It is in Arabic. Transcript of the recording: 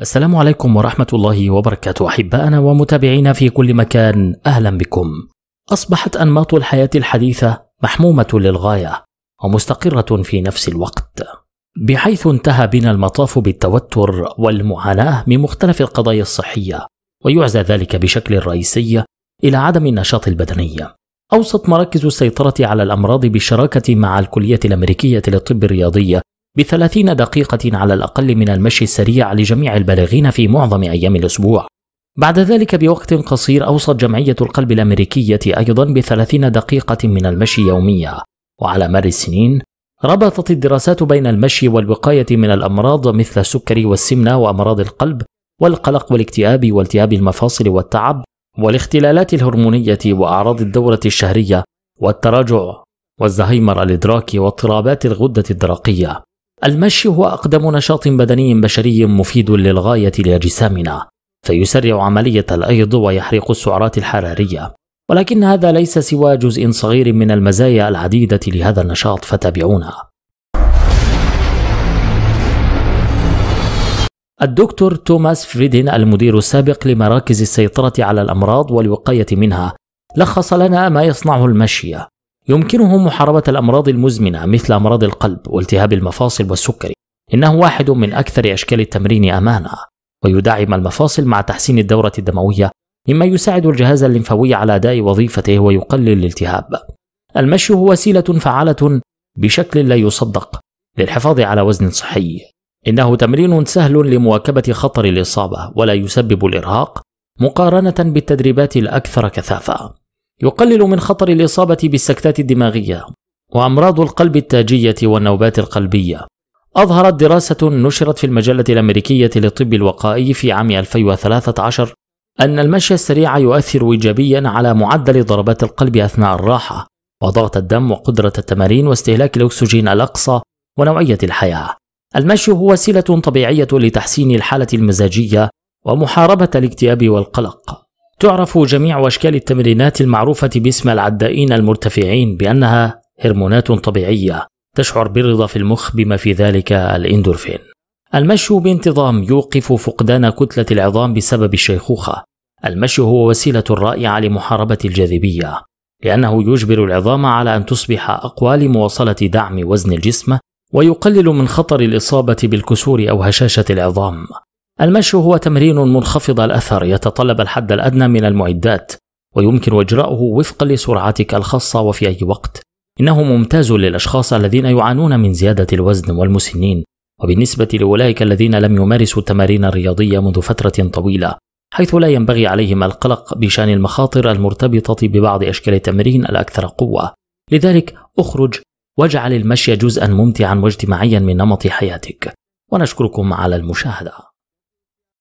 السلام عليكم ورحمة الله وبركاته أحبائنا ومتابعينا في كل مكان أهلا بكم. أصبحت أنماط الحياة الحديثة محمومة للغاية ومستقرة في نفس الوقت، بحيث انتهى بنا المطاف بالتوتر والمعاناة من مختلف القضايا الصحية، ويعزى ذلك بشكل رئيسي إلى عدم النشاط البدني. أوصت مراكز السيطرة على الأمراض بالشراكة مع الكلية الأمريكية للطب الرياضي بثلاثين دقيقة على الأقل من المشي السريع لجميع البالغين في معظم أيام الأسبوع بعد ذلك بوقت قصير أوصت جمعية القلب الأمريكية أيضا بثلاثين دقيقة من المشي يوميا وعلى مر السنين ربطت الدراسات بين المشي والوقاية من الأمراض مثل السكري والسمنة وأمراض القلب والقلق والاكتئاب والتهاب المفاصل والتعب والاختلالات الهرمونية وأعراض الدورة الشهرية والتراجع والزهايمر الإدراكي واضطرابات الغدة الدرقية المشي هو أقدم نشاط بدني بشري مفيد للغاية لأجسامنا فيسرع عملية الأيض ويحرق السعرات الحرارية ولكن هذا ليس سوى جزء صغير من المزايا العديدة لهذا النشاط فتابعونا الدكتور توماس فريدين المدير السابق لمراكز السيطرة على الأمراض والوقاية منها لخص لنا ما يصنعه المشي يمكنهم محاربة الأمراض المزمنة مثل أمراض القلب والتهاب المفاصل والسكري إنه واحد من أكثر أشكال التمرين أمانة ويدعم المفاصل مع تحسين الدورة الدموية مما يساعد الجهاز الليمفاوي على أداء وظيفته ويقلل الالتهاب المشي هو وسيلة فعالة بشكل لا يصدق للحفاظ على وزن صحي إنه تمرين سهل لمواكبة خطر الإصابة ولا يسبب الإرهاق مقارنة بالتدريبات الأكثر كثافة يقلل من خطر الإصابة بالسكتات الدماغية وأمراض القلب التاجية والنوبات القلبية أظهرت دراسة نشرت في المجلة الأمريكية للطب الوقائي في عام 2013 أن المشي السريع يؤثر إيجابيا على معدل ضربات القلب أثناء الراحة وضغط الدم وقدرة التمارين واستهلاك الأكسجين الأقصى ونوعية الحياة. المشي هو وسيلة طبيعية لتحسين الحالة المزاجية ومحاربة الاكتئاب والقلق. تعرف جميع أشكال التمرينات المعروفة باسم العدائين المرتفعين بأنها هرمونات طبيعية تشعر بالرضا في المخ بما في ذلك الإندورفين. المشي بانتظام يوقف فقدان كتلة العظام بسبب الشيخوخة. المشي هو وسيلة رائعة لمحاربة الجاذبية، لأنه يجبر العظام على أن تصبح أقوى لمواصلة دعم وزن الجسم ويقلل من خطر الإصابة بالكسور أو هشاشة العظام. المشي هو تمرين منخفض الأثر يتطلب الحد الأدنى من المعدات ويمكن إجراؤه وفقا لسرعتك الخاصة وفي أي وقت إنه ممتاز للأشخاص الذين يعانون من زيادة الوزن والمسنين وبالنسبة لأولئك الذين لم يمارسوا التمارين الرياضية منذ فترة طويلة حيث لا ينبغي عليهم القلق بشأن المخاطر المرتبطة ببعض أشكال التمرين الأكثر قوة لذلك اخرج واجعل المشي جزءا ممتعا واجتماعيا من نمط حياتك ونشكركم على المشاهده